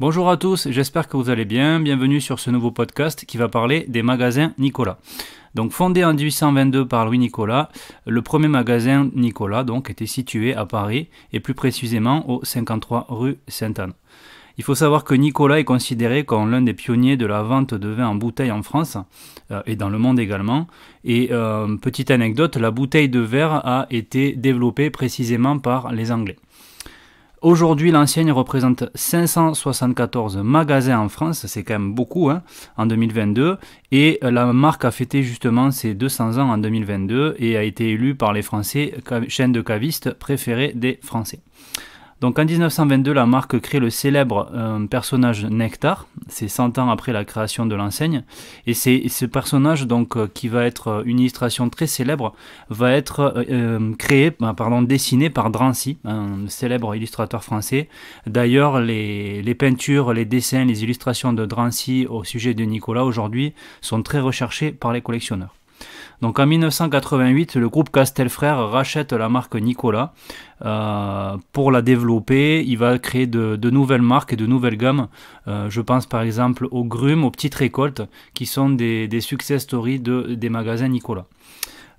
Bonjour à tous, j'espère que vous allez bien. Bienvenue sur ce nouveau podcast qui va parler des magasins Nicolas. Donc fondé en 1822 par Louis Nicolas, le premier magasin Nicolas donc était situé à Paris et plus précisément au 53 rue Sainte-Anne. Il faut savoir que Nicolas est considéré comme l'un des pionniers de la vente de vin en bouteille en France euh, et dans le monde également. Et euh, petite anecdote, la bouteille de verre a été développée précisément par les Anglais. Aujourd'hui, l'enseigne représente 574 magasins en France, c'est quand même beaucoup hein, en 2022. Et euh, la marque a fêté justement ses 200 ans en 2022 et a été élue par les Français chaîne de cavistes préférée des Français. Donc en 1922, la marque crée le célèbre euh, personnage Nectar, c'est 100 ans après la création de l'enseigne, et c'est ce personnage donc euh, qui va être euh, une illustration très célèbre, va être créé, bah, pardon, dessiné par Drancy, un célèbre illustrateur français. D'ailleurs, les, les, peintures, les dessins, les illustrations de Drancy au sujet de Nicolas aujourd'hui sont très recherchées par les collectionneurs. Donc en 1988, le groupe Castelfrère rachète la marque Nicolas euh, pour la développer. Il va créer de, nouvelles marques et de nouvelles gammes. Euh, je pense par exemple aux grumes, aux petites récoltes, qui sont des, success stories des magasins Nicolas.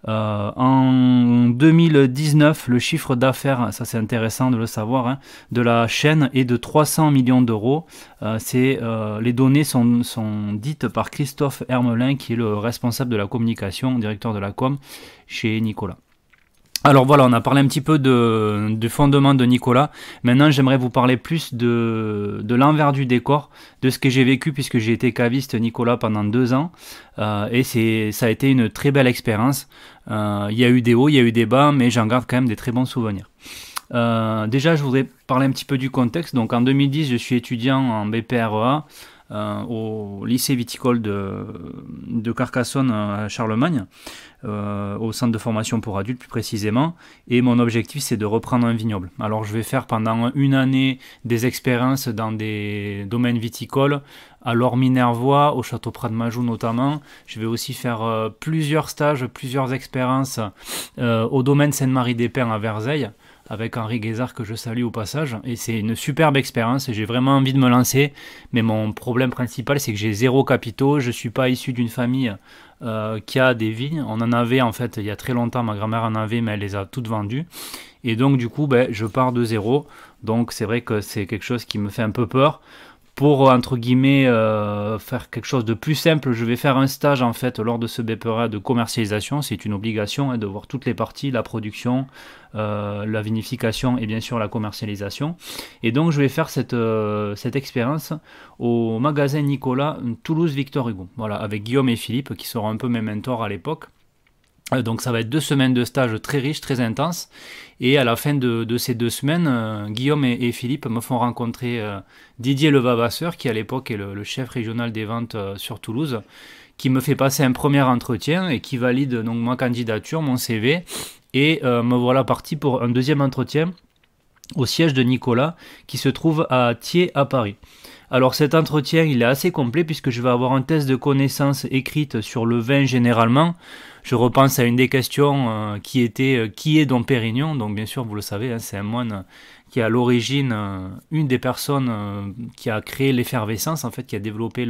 Euh, en 2019, le chiffre d'affaires, ça c'est intéressant de le savoir, hein, de la chaîne est de 300 millions d'euros. Euh, euh les données sont, dites par Christophe Hermelin, qui est le responsable de la communication, directeur de la com, chez Nicolas. Alors voilà, on a parlé un petit peu de, du fondement de Nicolas. Maintenant, j'aimerais vous parler plus de, l'envers du décor, de ce que j'ai vécu, puisque j'ai été caviste Nicolas pendant deux ans. Euh, et c'est, ça a été une très belle expérience. Euh, il y a eu des hauts, il y a eu des bas, mais j'en garde quand même des très bons souvenirs. Euh, déjà, je voudrais parler un petit peu du contexte. Donc en 2010, je suis étudiant en BPREA. Euh, au lycée viticole de, Carcassonne euh, à Charlemagne, euh, au centre de formation pour adultes plus précisément, et mon objectif c'est de reprendre un vignoble. Alors je vais faire pendant une année des expériences dans des domaines viticoles, à l'Or au Château Prat de Majou notamment. Je vais aussi faire plusieurs stages, plusieurs expériences au domaine Sainte-Marie-des-Pins à Versailles avec Henri Guézard que je salue au passage. Et c'est une superbe expérience et j'ai vraiment envie de me lancer. Mais mon problème principal, c'est que j'ai zéro capitaux. Je ne suis pas issu d'une famille euh, qui a des vignes. On en avait en fait il y a très longtemps, ma grand-mère en avait, mais elle les a toutes vendues. Et donc du coup, ben, je pars de zéro. Donc c'est vrai que c'est quelque chose qui me fait un peu peur pour euh, entre guillemets euh, faire quelque chose de plus simple, je vais faire un stage en fait lors de ce BPRA e de commercialisation. C'est une obligation hein, de voir toutes les parties, la production, euh, la vinification et bien sûr la commercialisation. Et donc je vais faire cette, cette expérience au magasin Nicolas Toulouse Victor Hugo. Voilà, avec Guillaume et Philippe qui seront un peu mes mentors à l'époque. Euh, donc ça va être deux semaines de stage très riches, très intenses. Et à la fin de, ces deux semaines, euh, Guillaume et, Philippe me font rencontrer euh, Didier Levabasseur, qui à l'époque est le, chef régional des ventes sur Toulouse, qui me fait passer un premier entretien et qui valide donc ma candidature, mon CV. Et me voilà parti pour un deuxième entretien au siège de Nicolas, qui se trouve à Thiers, à Paris. Alors cet entretien, il est assez complet puisque je vais avoir un test de connaissances écrite sur le vin généralement, je repense à une des questions euh, qui était euh, qui est Don Pérignon Donc bien sûr, vous le savez, hein, c'est un moine qui est à l'origine euh, une des personnes euh, qui a créé l'effervescence, en fait, qui a développé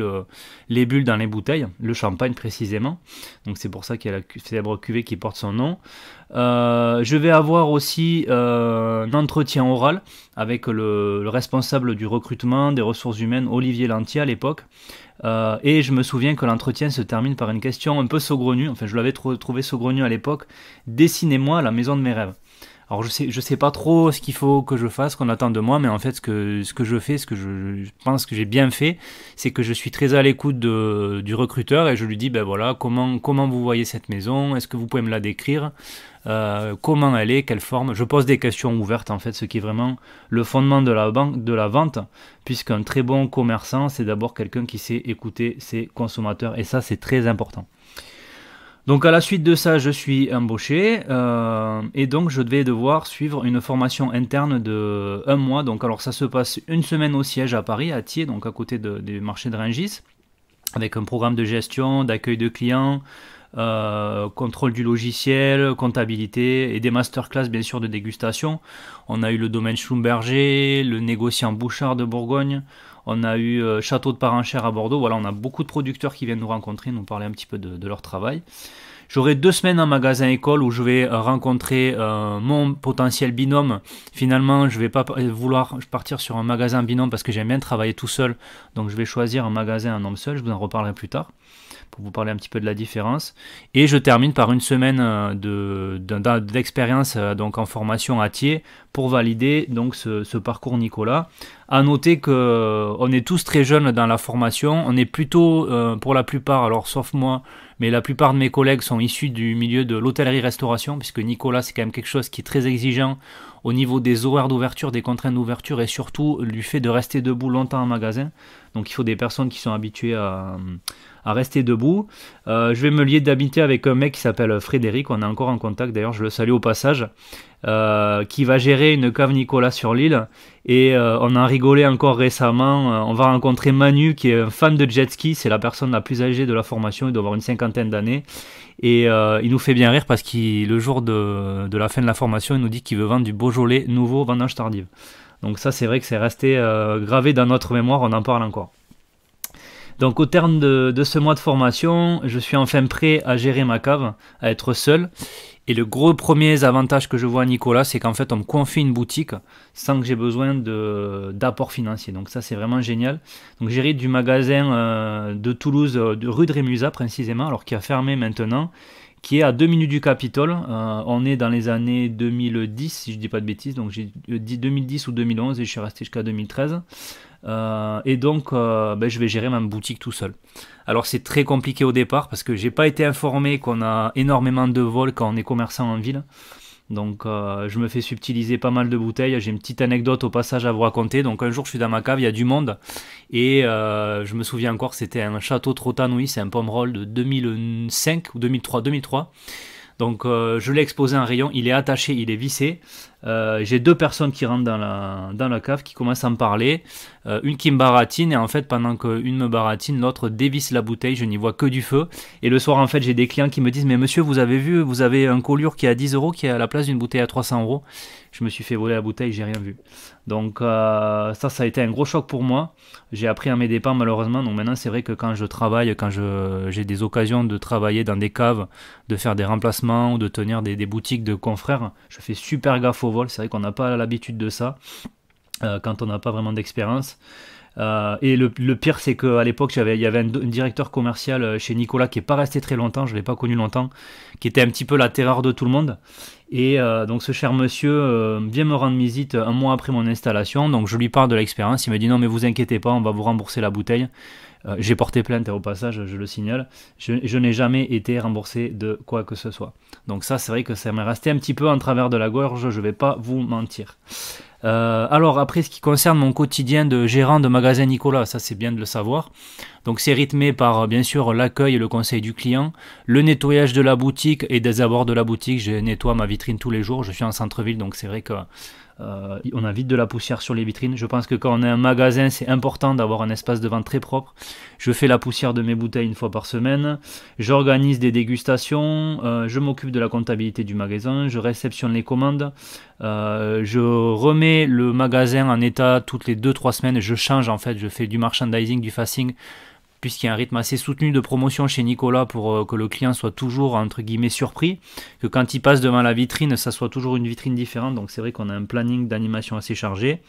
les bulles dans les bouteilles, le champagne précisément. Donc c'est pour ça qu'il y a la célèbre cuvée qui porte son nom. Euh, je vais avoir aussi un entretien oral avec le, responsable du recrutement des ressources humaines, Olivier Lantier à l'époque. et je me souviens que l'entretien se termine par une question un peu saugrenue, enfin je l'avais trouvé saugrenue à l'époque, dessinez-moi la maison de mes rêves alors je sais, je sais pas trop ce qu'il faut que je fasse, qu'on attend de moi, mais en fait ce que, ce que je fais, ce que je, pense que j'ai bien fait, c'est que je suis très à l'écoute du recruteur et je lui dis ben voilà comment, comment vous voyez cette maison, est-ce que vous pouvez me la décrire, euh, comment elle est, quelle forme. Je pose des questions ouvertes en fait, ce qui est vraiment le fondement de la, banque, de la vente, puisqu'un très bon commerçant c'est d'abord quelqu'un qui sait écouter ses consommateurs et ça c'est très important. Donc à la suite de ça, je suis embauché euh, et donc je devais devoir suivre une formation interne de un mois. Donc alors ça se passe une semaine au siège à Paris, à Thiers, donc à côté du marché de Rungis, avec un programme de gestion, d'accueil de clients, euh, contrôle du logiciel, comptabilité et des masterclass bien sûr de dégustation. On a eu le domaine Schlumberger, le négociant Bouchard de Bourgogne, on a eu euh, Château de Parenchère à Bordeaux. Voilà, on a beaucoup de producteurs qui viennent nous rencontrer, nous parler un petit peu de, leur travail. J'aurai deux semaines en magasin école où je vais euh, rencontrer mon potentiel binôme. Finalement, je vais pas vouloir partir sur un magasin binôme parce que j'aime bien travailler tout seul. Donc je vais choisir un magasin un homme seul, je vous en reparlerai plus tard pour vous parler un petit peu de la différence. Et je termine par une semaine euh, d'expérience euh, donc en formation à Thiers pour valider donc ce, parcours Nicolas. A noter que euh, on est tous très jeunes dans la formation. On est plutôt, pour la plupart, alors sauf moi, mais la plupart de mes collègues sont issus du milieu de l'hôtellerie-restauration, puisque Nicolas, c'est quand même quelque chose qui est très exigeant au niveau des horaires d'ouverture, des contraintes d'ouverture et surtout du fait de rester debout longtemps en magasin. Donc il faut des personnes qui sont habituées à, à rester debout. Euh, je vais me lier d'habiter avec un mec qui s'appelle Frédéric, on est encore en contact d'ailleurs, je le salue au passage, euh, qui va gérer une cave Nicolas sur l'île. Et euh, on a rigolé encore récemment, on va rencontrer Manu qui est un fan de jet ski, c'est la personne la plus âgée de la formation, il doit avoir une cinquantaine d'années. Et il nous fait bien rire parce que le jour de, la fin de la formation, il nous dit qu'il veut vendre du Beaujolais nouveau vendange tardive. Donc ça c'est vrai que c'est resté gravé dans notre mémoire, on en parle encore. Donc au terme de, ce mois de formation, je suis enfin prêt à gérer ma cave, à être seul. Et le gros premier avantage que je vois à Nicolas, c'est qu'en fait on me confie une boutique sans que j'ai besoin d'apport financier. Donc ça c'est vraiment génial. Donc j'hérite du magasin euh, de Toulouse, euh, de rue de Rémusat précisément, alors qui a fermé maintenant qui est à 2 minutes du Capitole. Euh, on est dans les années 2010, si je ne dis pas de bêtises, donc j'ai euh, dit 2010 ou 2011 et je suis resté jusqu'à 2013. Euh, et donc, ben, je vais gérer ma boutique tout seul. Alors, c'est très compliqué au départ parce que j'ai pas été informé qu'on a énormément de vols quand on est commerçant en ville. Donc euh, je me fais subtiliser pas mal de bouteilles. J'ai une petite anecdote au passage à vous raconter. Donc un jour je suis dans ma cave, il y a du monde. Et euh, je me souviens encore, c'était un château oui c'est un pommerol de 2005 ou 2003. 2003. Donc euh, je l'ai exposé en rayon, il est attaché, il est vissé. Euh, j'ai deux personnes qui rentrent dans la, dans la cave, qui commencent à me parler. Euh, une qui me baratine, et en fait, pendant qu'une me baratine, l'autre dévisse la bouteille, je n'y vois que du feu. Et le soir, en fait, j'ai des clients qui me disent Mais monsieur, vous avez vu, vous avez un colure qui est à 10 euros, qui est à la place d'une bouteille à 300 euros. Je me suis fait voler la bouteille, j'ai rien vu. Donc, euh, ça, ça a été un gros choc pour moi. J'ai appris à mes dépens, malheureusement. Donc, maintenant, c'est vrai que quand je travaille, quand j'ai des occasions de travailler dans des caves, de faire des remplacements ou de tenir des, des boutiques de confrères, je fais super gaffe c'est vrai qu'on n'a pas l'habitude de ça euh, quand on n'a pas vraiment d'expérience. Euh, et le, pire, c'est qu'à l'époque, il y avait un, directeur commercial euh, chez Nicolas qui n'est pas resté très longtemps, je ne l'ai pas connu longtemps, qui était un petit peu la terreur de tout le monde. Et euh, donc ce cher monsieur euh, vient me rendre visite un mois après mon installation. Donc je lui parle de l'expérience. Il me dit non mais vous inquiétez pas, on va vous rembourser la bouteille. Euh, j'ai porté plainte hein, au passage, je le signale. Je, n'ai jamais été remboursé de quoi que ce soit. Donc ça c'est vrai que ça m'est resté un petit peu en travers de la gorge, je ne vais pas vous mentir. alors après ce qui concerne mon quotidien de gérant de magasin Nicolas, ça c'est bien de le savoir. Donc c'est rythmé par euh, bien sûr l'accueil et le conseil du client, le nettoyage de la boutique et des abords de la boutique. Je nettoie ma vitrine tous les jours, je suis en centre-ville donc c'est vrai qu'on euh, a vite de la poussière sur les vitrines. Je pense que quand on est un magasin, c'est important d'avoir un espace de vente très propre. Je fais la poussière de mes bouteilles une fois par semaine. J'organise des dégustations. Euh, je m'occupe de la comptabilité du magasin. Je réceptionne les commandes. je remets le magasin en état toutes les 2-3 semaines. Je change en fait. Je fais du merchandising, du facing puisqu'il y a un rythme assez soutenu de promotion chez Nicolas pour euh, que le client soit toujours entre guillemets surpris, que quand il passe devant la vitrine, ça soit toujours une vitrine différente. Donc c'est vrai qu'on a un planning d'animation assez chargé.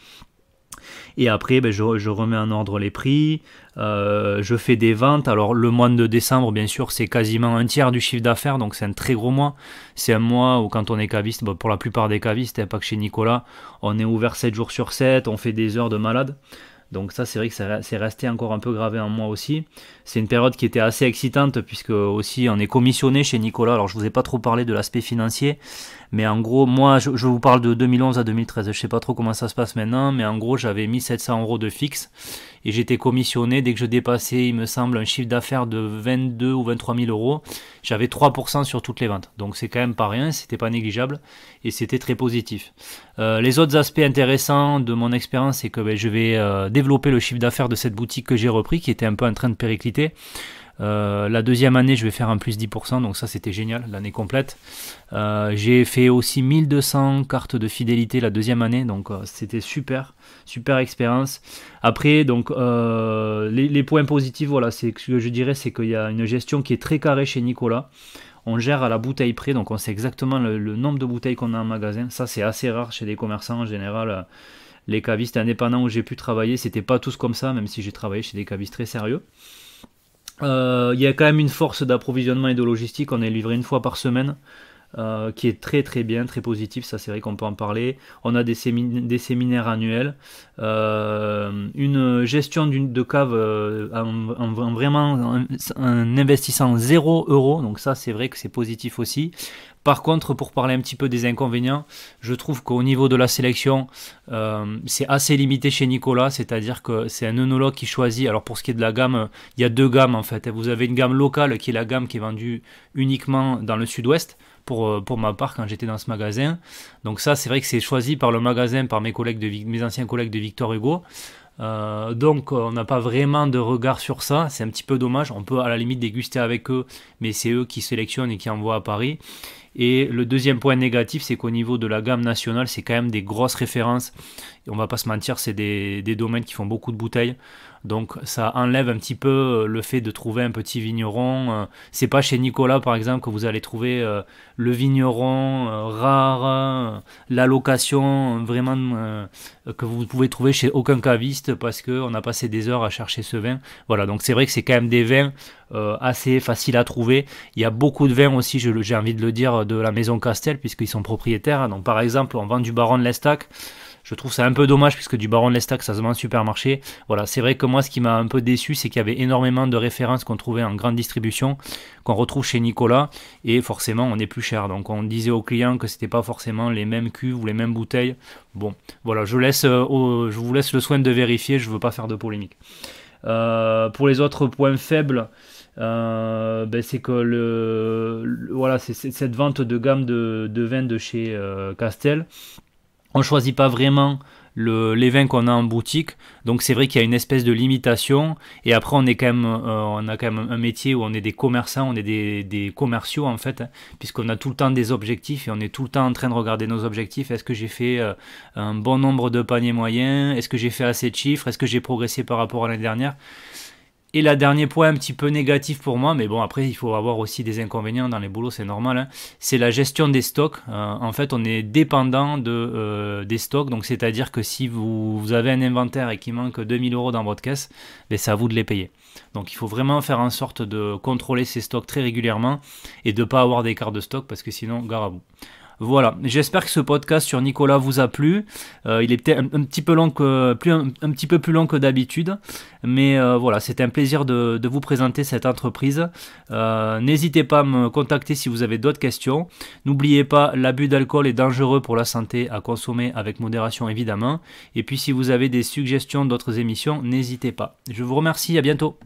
Et après, ben, je, remets en ordre les prix, euh, je fais des ventes. Alors le mois de décembre, bien sûr, c'est quasiment un tiers du chiffre d'affaires, donc c'est un très gros mois. C'est un mois où quand on est caviste, ben, pour la plupart des cavistes, hein, pas que chez Nicolas, on est ouvert 7 jours sur 7, on fait des heures de malade. Donc ça, c'est vrai que c'est resté encore un peu gravé en moi aussi. C'est une période qui était assez excitante puisque aussi on est commissionné chez Nicolas. Alors je vous ai pas trop parlé de l'aspect financier, mais en gros, moi, je, vous parle de 2011 à 2013. Je sais pas trop comment ça se passe maintenant, mais en gros, j'avais mis 700 euros de fixe et j'étais commissionné dès que je dépassais, il me semble, un chiffre d'affaires de 22 ou 23 000 euros, j'avais 3% sur toutes les ventes. Donc c'est quand même pas rien, c'était pas négligeable et c'était très positif. Euh, les autres aspects intéressants de mon expérience, c'est que ben, je vais euh, développer le chiffre d'affaires de cette boutique que j'ai repris, qui était un peu en train de péricliter. Euh, la deuxième année, je vais faire un plus 10%, donc ça c'était génial, l'année complète. Euh, j'ai fait aussi 1200 cartes de fidélité la deuxième année, donc euh, c'était super, super expérience. Après, donc les, points positifs, voilà, c'est ce que je dirais, c'est qu'il y a une gestion qui est très carrée chez Nicolas. On gère à la bouteille près, donc on sait exactement le, nombre de bouteilles qu'on a en magasin. Ça, c'est assez rare chez les commerçants en général. les cavistes indépendants où j'ai pu travailler, c'était pas tous comme ça, même si j'ai travaillé chez des cavistes très sérieux. Euh, il y a quand même une force d'approvisionnement et de logistique. On est livré une fois par semaine. Euh, qui est très très bien, très positif, ça c'est vrai qu'on peut en parler. On a des, séminaires annuels, euh, une gestion de cave en, vraiment un en investissant 0 euros, donc ça c'est vrai que c'est positif aussi. Par contre, pour parler un petit peu des inconvénients, je trouve qu'au niveau de la sélection, euh, c'est assez limité chez Nicolas, c'est-à-dire que c'est un œnologue qui choisit. Alors pour ce qui est de la gamme, il y a deux gammes en fait. Vous avez une gamme locale qui est la gamme qui est vendue uniquement dans le sud-ouest. Pour, euh, pour, ma part quand j'étais dans ce magasin. Donc ça, c'est vrai que c'est choisi par le magasin, par mes, collègues de, mes anciens collègues de Victor Hugo. Euh, donc on n'a pas vraiment de regard sur ça, c'est un petit peu dommage, on peut à la limite déguster avec eux, mais c'est eux qui sélectionnent et qui envoient à Paris. Et le deuxième point négatif, c'est qu'au niveau de la gamme nationale, c'est quand même des grosses références on va pas se mentir, c'est des, domaines qui font beaucoup de bouteilles. Donc ça enlève un petit peu euh, le fait de trouver un petit vigneron. Euh. C'est pas chez Nicolas par exemple que vous allez trouver euh, le vigneron rare, la location vraiment que vous pouvez trouver chez aucun caviste parce qu'on a passé des heures à chercher ce vin. Voilà, donc c'est vrai que c'est quand même des vins assez faciles à trouver. Il y a beaucoup de vins aussi, j'ai envie de le dire, de la maison Castel puisqu'ils sont propriétaires. Donc par exemple, on vend du Baron de l'Estac. Je trouve ça un peu dommage puisque du Baron de l'Estac, ça se vend en supermarché. Voilà, c'est vrai que moi, ce qui m'a un peu déçu, c'est qu'il y avait énormément de références qu'on trouvait en grande distribution, qu'on retrouve chez Nicolas, et forcément, on est plus cher. Donc, on disait aux clients que c'était pas forcément les mêmes cuves ou les mêmes bouteilles. Bon, voilà, je, laisse, euh, je vous laisse le soin de vérifier, je veux pas faire de polémique. Euh, pour les autres points faibles, euh, ben, c'est que le, voilà, c'est cette vente de gamme de, de vins de chez Castel on choisit pas vraiment les vins qu'on a en boutique. Donc c'est vrai qu'il y a une espèce de limitation. Et après, on, est quand même, euh, on a quand même un métier où on est des commerçants, on est des, commerciaux en fait, hein, puisqu'on a tout le temps des objectifs et on est tout le temps en train de regarder nos objectifs. Est-ce que j'ai fait euh, un bon nombre de paniers moyens Est-ce que j'ai fait assez de chiffres Est-ce que j'ai progressé par rapport à l'année dernière et la dernier point un petit peu négatif pour moi, mais bon après il faut avoir aussi des inconvénients dans les boulots, c'est normal, hein. c'est la gestion des stocks. Euh, en fait on est dépendant de, euh, des stocks, donc c'est-à-dire que si vous, avez un inventaire et qu'il manque 2000 euros dans votre caisse, ben, c'est à vous de les payer. Donc il faut vraiment faire en sorte de contrôler ces stocks très régulièrement et de ne pas avoir d'écart de stock parce que sinon, gare à vous. Voilà, j'espère que ce podcast sur Nicolas vous a plu. Euh, il est peut-être un, petit peu plus, un, petit peu plus que d'habitude, mais euh, voilà, c'était un plaisir de, vous présenter cette entreprise. Euh, n'hésitez pas à me contacter si vous avez d'autres questions. N'oubliez pas, l'abus d'alcool est dangereux pour la santé à consommer avec modération évidemment. Et puis si vous avez des suggestions d'autres émissions, n'hésitez pas. Je vous remercie, à bientôt.